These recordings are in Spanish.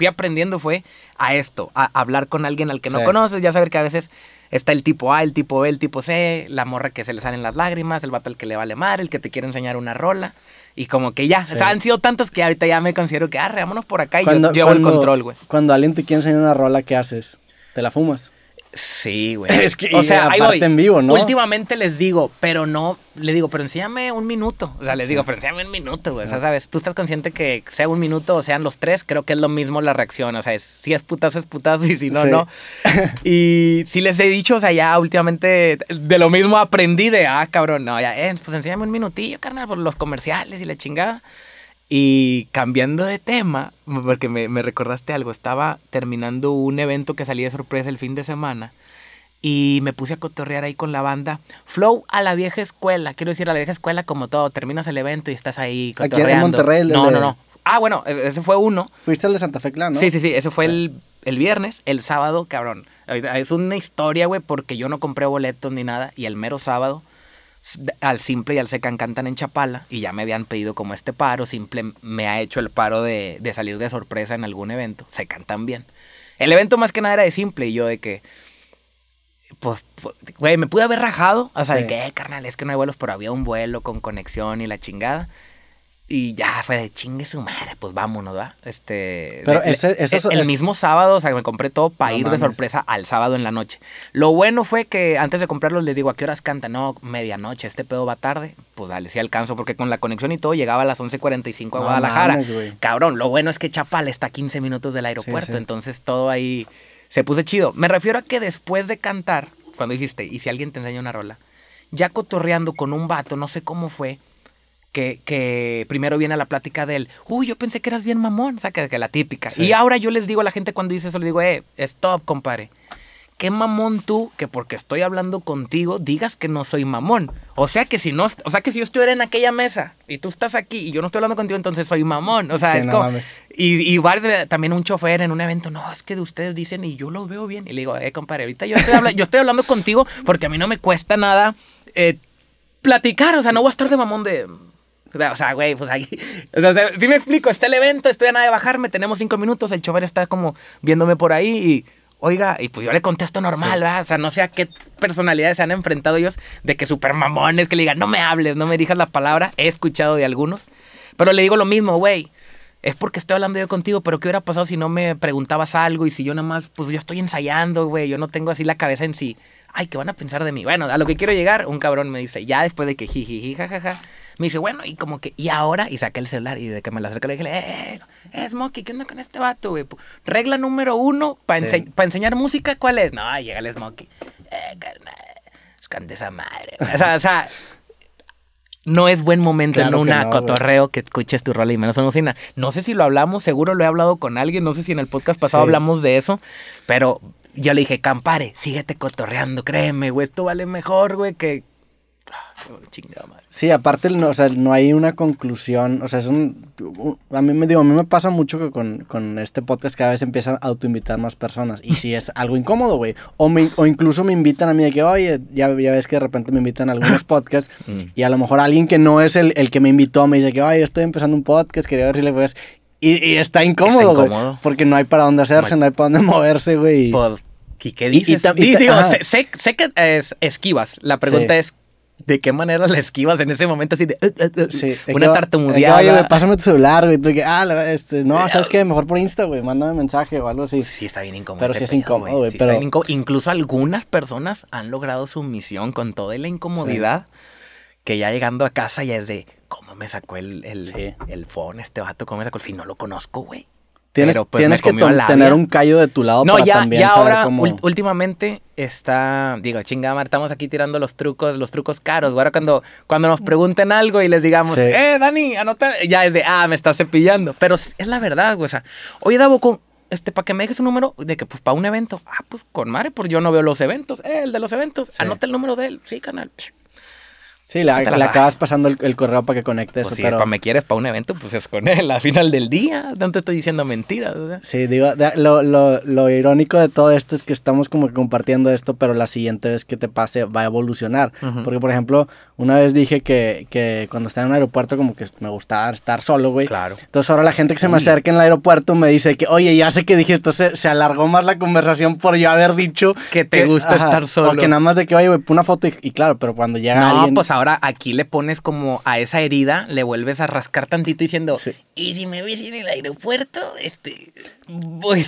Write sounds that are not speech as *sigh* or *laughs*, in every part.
fui aprendiendo fue a esto, a hablar con alguien al que no conoces, ya saber que a veces está el tipo A, el tipo B, el tipo C, la morra que se le salen las lágrimas, el vato al que le vale madre, el que te quiere enseñar una rola. Y como que ya, han sido tantos que ahorita ya me considero que, ah, por acá y yo llevo el control, güey. Cuando alguien te quiere enseñar una rola, ¿qué haces? ¿Te la fumas? Sí, güey. o sea, en vivo, ¿no? Últimamente les digo, pero no, le digo, pero enséñame un minuto. O sea, les digo, pero enséñame un minuto, güey. O sea, sabes, tú estás consciente que sea un minuto o sean los tres, creo que es lo mismo la reacción. O sea, es, si es putazo, es putazo y si no, no. *laughs* y si les he dicho, o sea, ya últimamente de lo mismo aprendí de, ah, cabrón, no, ya, eh, pues enséñame un minutillo, carnal, por los comerciales y la chingada. Y cambiando de tema, porque me, recordaste algo, estaba terminando un evento que salía de sorpresa el fin de semana y me puse a cotorrear ahí con la banda Flow a la vieja escuela. Quiero decir, a la vieja escuela como todo, terminas el evento y estás ahí cotorreando. Aquí en Monterrey. no, no, no. Ah, bueno, e, ese fue uno. Fuiste al de Santa Fe Clan, ¿no? Sí, sí, sí, ese fue el, el viernes, el sábado, cabrón. Es una historia, güey, porque yo no compré boletos ni nada y el mero sábado al simple y al secan cantan en Chapala y ya me habían pedido como este paro, simple me ha hecho el paro de, salir de sorpresa en algún evento, se cantan bien. El evento más que nada era de simple y yo de que, pues, güey, me pude haber rajado, o sea, de que, eh, carnal, es que no hay vuelos, pero había un vuelo con conexión y la chingada. Y ya fue de chingue su madre, pues vámonos, ¿va? Este. Pero ese, el, mismo sábado, o sea, me compré todo para ir de sorpresa al sábado en la noche. Lo bueno fue que antes de comprarlo les digo, ¿a qué horas canta? No, medianoche, este pedo va tarde. Pues dale, sí alcanzo, porque con la conexión y todo llegaba a las 11.45 a Guadalajara. Cabrón, lo bueno es que Chapal está a 15 minutos del aeropuerto, entonces todo ahí se puso chido. Me refiero a que después de cantar, cuando dijiste, ¿y si alguien te enseña una rola? Ya cotorreando con un vato, no sé cómo fue que, primero viene la plática del, uy, yo pensé que eras bien mamón, o sea, que, la típica. Y ahora yo les digo a la gente cuando dice eso, les digo, eh, stop, compadre. Qué mamón tú que porque estoy hablando contigo digas que no soy mamón. O sea que si no, o sea que si yo estuviera en aquella mesa y tú estás aquí y yo no estoy hablando contigo, entonces soy mamón. O sea, es como, y, y también un chofer en un evento, no, es que de ustedes dicen y yo lo veo bien. Y le digo, eh, compadre, ahorita yo estoy, hablando, yo estoy hablando contigo porque a mí no me cuesta nada eh, platicar. O sea, no voy a estar de mamón de o sea, güey, pues aquí, *laughs* O sea, si me explico, está el evento, estoy a nada de bajarme, tenemos cinco minutos, el chofer está como viéndome por ahí y. Oiga, y pues yo le contesto normal, ¿verdad? O sea, no sé a qué personalidades se han enfrentado ellos de que super mamones que le digan, no me hables, no me dirijas la palabra. He escuchado de algunos. Pero le digo lo mismo, güey es porque estoy hablando yo contigo, pero ¿qué hubiera pasado si no me preguntabas algo y si yo nada más, pues yo estoy ensayando, güey, yo no tengo así la cabeza en sí. Ay, ¿qué van a pensar de mí? Bueno, a lo que quiero llegar, un cabrón me dice, ya después de que jiji, jajaja, me dice, bueno, y como que, y ahora, y saqué el celular y de que me la acerqué, le dije, eh, eh, Smokey, ¿qué onda con este vato, güey? Regla número uno para enseñar música, ¿cuál es? No, llega el Smokey. Eh, carnal, cante esa madre. O sea, o sea, no es buen momento en una cotorreo que escuches tu rol y menos en una No sé si lo hablamos, seguro lo he hablado con alguien, no sé si en el podcast pasado hablamos de eso, pero yo le dije, campare, síguete cotorreando, créeme, güey, esto vale mejor, güey, que, Sí, aparte, no, o sea, no hay una conclusión. O sea, es un. A mí me digo, a mí me pasa mucho que con, con este podcast cada vez empiezan a autoinvitar más personas. Y si es algo incómodo, güey. O, o incluso me invitan a mí de que, oye, ya, ya ves que de repente me invitan a algunos *laughs* podcasts. Mm. Y a lo mejor alguien que no es el, que me invitó me dice que, oye, estoy empezando un podcast, quería ver si le puedes. Y, está incómodo, güey. Porque no hay para dónde hacerse, no hay para dónde *laughs* moverse, güey. Pues, ¿Y qué dices? digo, *laughs* sé, sé, que es, esquivas. La pregunta es, de qué manera la esquivas en ese momento así de uh, uh, uh, sí, una que, tartamudeada. Que, oye, pásame tu celular, güey. Tú ah, este, no, eh, sabes ah, qué, mejor por Insta, güey, mándame mensaje o algo así. Sí, está bien incómodo. Pero sí es incómodo, güey. pero... Incluso algunas personas han logrado su misión con toda la incomodidad que ya llegando a casa ya es de cómo me sacó el, el, el phone este vato, cómo me sacó el si no lo conozco, güey. Tienes, pues, que tener un callo de tu lado para también ahora, últimamente está, digo, chingada, estamos aquí tirando los trucos, los trucos caros. Ahora cuando, cuando nos pregunten algo y les digamos, eh, Dani, anota, ya es de, ah, me estás cepillando. Pero es la verdad, güey, o sea, oye, Davo, con, este, para que me dejes un número de que, pues, para un evento. Ah, pues, con madre, pues yo no veo los eventos. Eh, el de los eventos, anota el número de él. Sí, canal. Sí, la, acabas pasando el, correo para que conecte pues Si me quieres para un evento, pues es con él *laughs* a final del día. No te estoy diciendo mentiras. Sí, digo, lo, lo, lo, irónico de todo esto es que estamos como que compartiendo esto, pero la siguiente vez que te pase va a evolucionar. Porque, por ejemplo, una vez dije que, que, cuando estaba en un aeropuerto como que me gustaba estar solo, güey. Claro. Entonces ahora la gente que se me acerca en el aeropuerto me dice que, oye, ya sé que dije entonces se, alargó más la conversación por yo haber dicho... Que te gusta estar solo. Porque que nada más de que, oye, güey, una foto y, claro, pero cuando llega alguien... Pues, ahora aquí le pones como a esa herida, le vuelves a rascar tantito diciendo, y si me ves en el aeropuerto, este,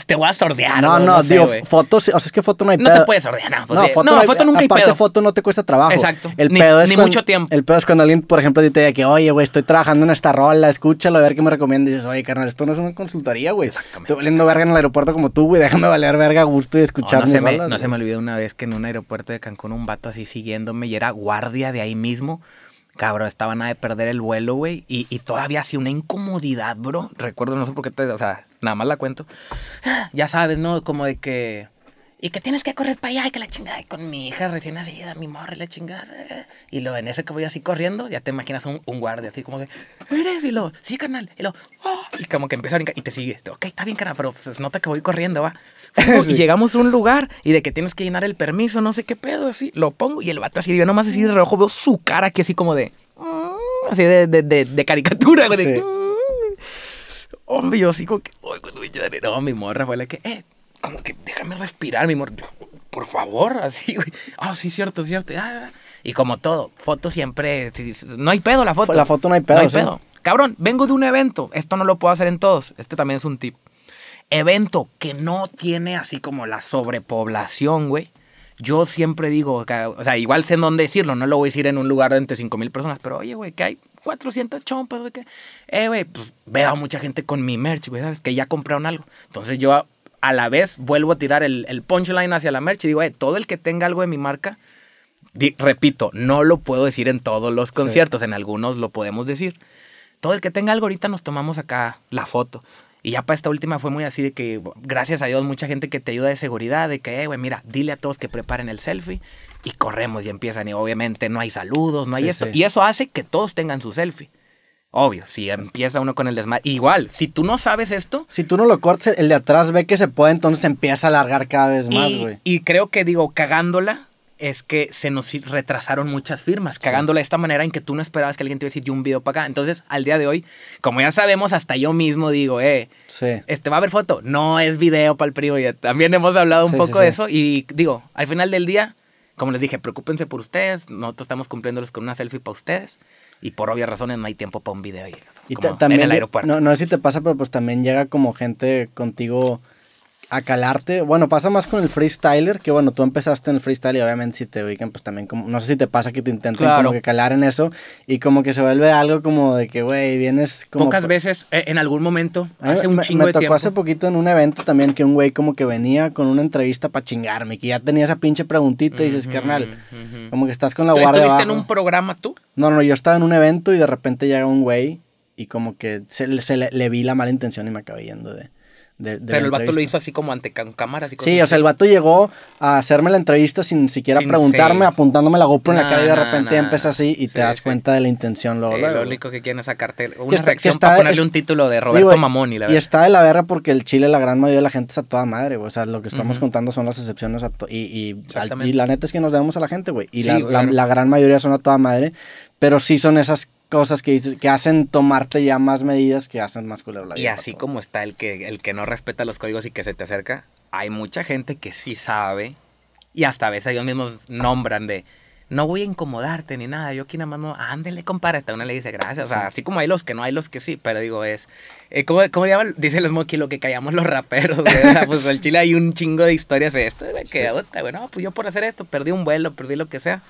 te voy a sordear. No, no, digo, fotos, o sea, es que foto no hay no pedo. No te puedes sordear, no. Pues foto, no, hay, foto nunca aparte, pedo. foto no te cuesta trabajo. Exacto. El ni, pedo es ni mucho tiempo. El pedo es cuando alguien, por ejemplo, te dice que, oye, güey, estoy trabajando en esta rola, escúchalo, a ver qué me recomiendas dices, oye, carnal, esto no es una consultoría, güey. Estoy valiendo verga en el aeropuerto como tú, güey, déjame valer verga a gusto y escuchar no, se me, olvida No se me olvidó una vez que en un aeropuerto de Cancún un vato así siguiéndome y era guardia de ahí mismo Cabrón, estaba nada de perder el vuelo, güey. Y, todavía hacía una incomodidad, bro. Recuerdo, no sé por qué O sea, nada más la cuento. Ya sabes, ¿no? Como de que y que tienes que correr para allá y que la chingada con mi hija recién nacida, mi morra y la chingada. Y lo en ese que voy así corriendo, ya te imaginas un, guardia así como de, eres? Y lo, sí, carnal. Y lo, oh", y como que empieza a brincar y te sigue. Ok, está bien, carnal, pero se nota que voy corriendo, va. *laughs* Y llegamos a un lugar y de que tienes que llenar el permiso, no sé qué pedo, así. Lo pongo y el vato así, yo nomás así de reojo veo su cara aquí así como de, mm", así de, de, caricatura, güey. Mm". Hombre, yo así como que, no, mi morra fue la que, eh, como que déjame respirar, mi amor. Por favor, así, güey. Ah, sí, cierto, cierto. Ah, ah". y como todo, foto siempre. No hay pedo la foto. La foto no hay pedo. No hay pedo. Cabrón, vengo de un evento. Esto no lo puedo hacer en todos. Este también es un tip. Evento que no tiene así como la sobrepoblación, güey. Yo siempre digo, o sea, igual sé en dónde decirlo, no lo voy a decir en un lugar de entre 5,000 mil personas, pero oye, güey, que hay 400 chompas, güey, que, eh, güey, pues veo a mucha gente con mi merch, güey, ¿sabes? Que ya compraron algo. Entonces yo a la vez vuelvo a tirar el, punchline hacia la merch y digo, eh, todo el que tenga algo de mi marca, repito, no lo puedo decir en todos los conciertos, en algunos lo podemos decir. Todo el que tenga algo ahorita nos tomamos acá la foto. Y ya para esta última fue muy así de que, gracias a Dios, mucha gente que te ayuda de seguridad, de que, eh, güey, mira, dile a todos que preparen el selfie y corremos y empiezan. Y obviamente no hay saludos, no hay eso. Y eso hace que todos tengan su selfie. Obvio, si empieza uno con el desmadre. Igual, si tú no sabes esto. Si tú no lo cortes, el de atrás ve que se puede, entonces empieza a alargar cada vez más, güey. Y, creo que, digo, cagándola, es que se nos retrasaron muchas firmas. Cagándola de esta manera en que tú no esperabas que alguien te iba a un video para acá. Entonces, al día de hoy, como ya sabemos, hasta yo mismo digo, eh, este va a haber foto. No es video para el primo. Ya también hemos hablado un poco de eso. Y digo, al final del día, como les dije, preocúpense por ustedes. Nosotros estamos cumpliéndoles con una selfie para ustedes y por obvias razones no hay tiempo para un video. Y, también, en el aeropuerto. No, no sé si te pasa, pero pues también llega como gente contigo a calarte. Bueno, pasa más con el freestyler, que bueno, tú empezaste en el freestyle y obviamente si te ubican, pues también como, no sé si te pasa que te intenten como que calar en eso y como que se vuelve algo como de que, güey, vienes como... Pocas veces, e, en algún momento, hace un chingo de tiempo. Me tocó hace poquito en un evento también que un güey como que venía con una entrevista para chingarme, que ya tenía esa pinche preguntita y dices, carnal, como que estás con la guardia estuviste en un programa tú? No, no, yo estaba en un evento y de repente llega un güey y como que se, se le, le vi la mala intención y me acabé yendo de... Pero el vato lo hizo así como ante cámara Sí, o sea, el vato llegó a hacerme la entrevista sin siquiera preguntarme, apuntándome la GoPro en la cara y de repente empieza así y te das cuenta de la intención luego. luego. Lo único que quieren es sacarte una que está, reacción para ponerle un título de Roberto Mamón. Mamoni, la Y está de la guerra porque el Chile, la gran mayoría de la gente es a toda madre, O sea, lo que estamos contando son las excepciones y, y, y, la neta es que nos debemos a la gente, güey. Y la, la, la gran mayoría son a toda madre pero sí son esas cosas que, que hacen tomarte ya más medidas que hacen más culero Y así como está el que, el que no respeta los códigos y que se te acerca, hay mucha gente que sí sabe y hasta a veces ellos mismos nombran de no voy a incomodarte ni nada. Yo aquí nada más no, ándele, compadre. Hasta una le dice gracias. O sea, así como hay los que no, hay los que sí. Pero digo, es. como eh, ¿cómo, ¿Cómo llaman? Dice el Smokey lo que callamos los raperos. pues al chile hay un chingo de historias de esto. que, bueno, pues yo por hacer esto perdí un vuelo, perdí lo que sea.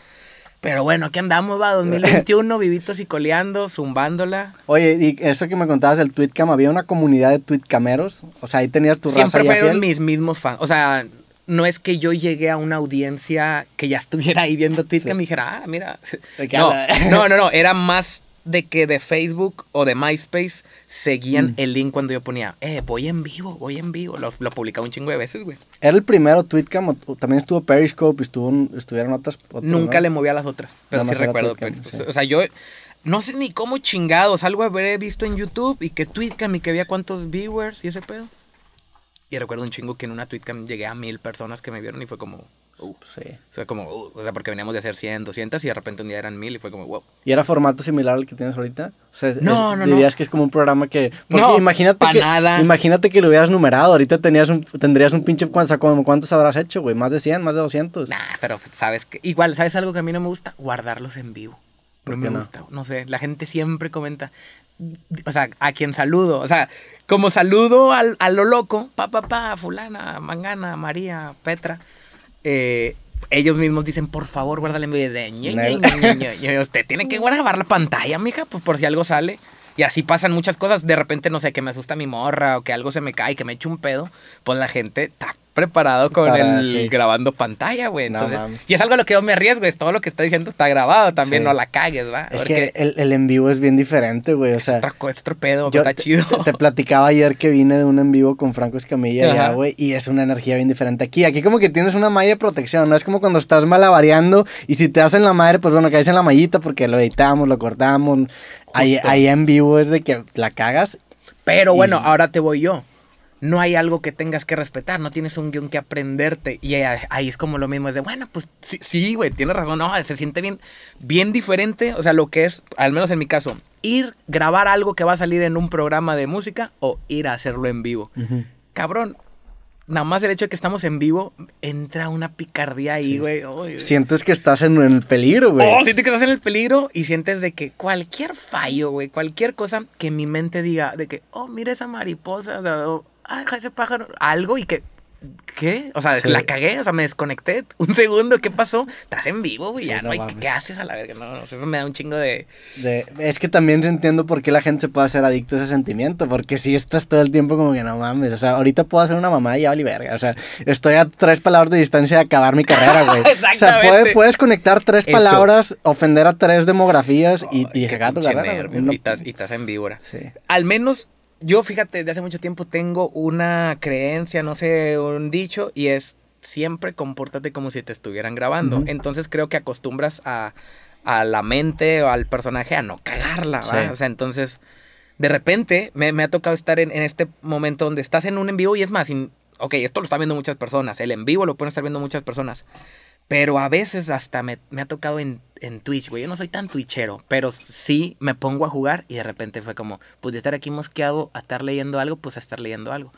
Pero bueno, aquí andamos, va, 2021, vivitos y coleando, zumbándola. Oye, y eso que me contabas del Twitcam, había una comunidad de Twitcameros, o sea, ahí tenías tu Siempre raza Siempre fueron mis mismos fans, o sea, no es que yo llegué a una audiencia que ya estuviera ahí viendo Twitcam y dijera, ah, mira. no, no, no, era más de que de Facebook o de MySpace seguían mm. el link cuando yo ponía, eh, voy en vivo, voy en vivo. Lo, lo publicaba un chingo de veces, güey. ¿Era el primero Tweetcam también estuvo Periscope y estuvo, estuvieron otras? Nunca le moví a las otras, pero sí recuerdo. O sea, yo no sé ni cómo chingados, algo habré visto en YouTube y que Tweetcam y que había cuántos viewers y ese pedo. Y recuerdo un chingo que en una Tweetcam llegué a mil personas que me vieron y fue como, sí. O sea, como, uh, o sea, porque veníamos de hacer 100, 200 y de repente un día eran 1000 y fue como, wow. ¿Y era formato similar al que tienes ahorita? O sea, no, no, dirías que es como un programa que... no, imagínate que, Imagínate que lo hubieras numerado, ahorita tenías un, tendrías un pinche... ¿cuántos, ¿cuántos habrás hecho, güey? ¿Más de 100, más de 200? Nah, pero sabes que... Igual, ¿sabes algo que a mí no me gusta? Guardarlos en vivo. no me gusta, no sé, la gente siempre comenta, o sea, a quien saludo, o sea, como saludo al, a lo loco, pa, pa, pa, fulana, mangana, María, Petra, eh, ellos mismos dicen, por favor, guárdale en video Usted tiene que guardar la pantalla, mija, pues por si algo sale. Y así pasan muchas cosas. De repente, no sé, que me asusta mi morra o que algo se me cae, que me eche un pedo. Pues la gente está preparado con el grabando pantalla, güey. y es algo lo que yo me arriesgo, es todo lo que está diciendo está grabado también, no la cagues, ¿va? Es que el, el, en vivo es bien diferente, güey. O sea, es, otro, otro pedo, está chido. Te, platicaba ayer que vine de un en vivo con Franco Escamilla güey, y es una energía bien diferente aquí. Aquí como que tienes una malla de protección, ¿no? Es como cuando estás malabareando y si te hacen la madre, pues bueno, caes en la mallita porque lo editamos, lo cortamos, Ahí, en vivo es de que la cagas. Pero bueno, ahora te voy yo. No hay algo que tengas que respetar, no tienes un guión que aprenderte. Y ahí, es como lo mismo, es de, bueno, pues sí, güey, tienes razón, no, se siente bien, bien diferente. O sea, lo que es, al menos en mi caso, ir, grabar algo que va a salir en un programa de música o ir a hacerlo en vivo. Cabrón, nada más el hecho de que estamos en vivo, entra una picardía ahí, güey. Sientes que estás en el peligro, güey. Oh, sientes que estás en el peligro y sientes de que cualquier fallo, güey, cualquier cosa que mi mente diga, de que, oh, mira esa mariposa, o oh, ah, ese pájaro, algo y que ¿qué? O sea, la cagué, o sea, me desconecté. Un segundo, ¿qué pasó? Estás en vivo, güey, ya no, hay, ¿qué, haces a la verga? No, eso me da un chingo de... Es que también entiendo por qué la gente se puede hacer adicto a ese sentimiento, porque si estás todo el tiempo como que no mames, o sea, ahorita puedo hacer una mamá y ya vale verga, o sea, estoy a tres palabras de distancia de acabar mi carrera, *laughs* güey. o sea, puedes, conectar tres palabras, ofender a tres demografías y, y llegar tu carrera. estás, y estás en víbora. Sí. Al menos yo fíjate, desde hace mucho tiempo tengo una creencia, no sé, un dicho, y es siempre compórtate como si te estuvieran grabando. Entonces creo que acostumbras a, a, la mente o al personaje a no cagarla, O sea, entonces, de repente me, ha tocado estar en, este momento donde estás en un en vivo y es más, sin, ok, esto lo están viendo muchas personas, el en vivo lo pueden estar viendo muchas personas. Pero a veces hasta me, ha tocado en, en, Twitch, güey. Yo no soy tan twitchero, pero sí me pongo a jugar y de repente fue como, pues de estar aquí mosqueado a estar leyendo algo, pues a estar leyendo algo.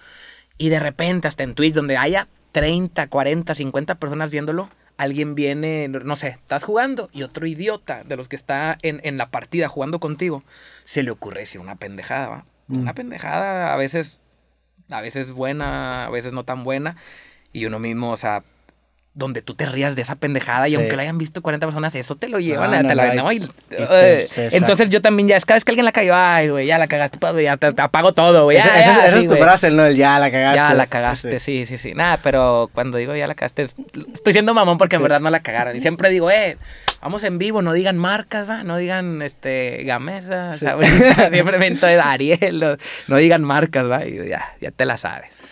Y de repente hasta en Twitch, donde haya 30, 40, 50 personas viéndolo, alguien viene, no sé, estás jugando y otro idiota de los que está en, la partida jugando contigo, se le ocurre decir una pendejada, ¿va? Mm. Una pendejada a veces, a veces buena, a veces no tan buena. Y uno mismo, o sea, donde tú te rías de esa pendejada y aunque la hayan visto 40 personas, eso te lo llevan, ah, a, la Entonces yo también ya, es cada vez que alguien la cayó, ay, güey, ya la cagaste, pues, te, apago todo, güey. Eso, es tu frase, ¿no? El ya la cagaste. Ya la cagaste, sí, sí, sí. Nada, pero cuando digo ya la cagaste, estoy siendo mamón porque en verdad no la cagaron. Y siempre digo, eh, vamos en vivo, no digan marcas, va, no digan, este, Gamesa, *laughs* siempre me *laughs* de Ariel, no, digan marcas, va, y ya, ya te la sabes.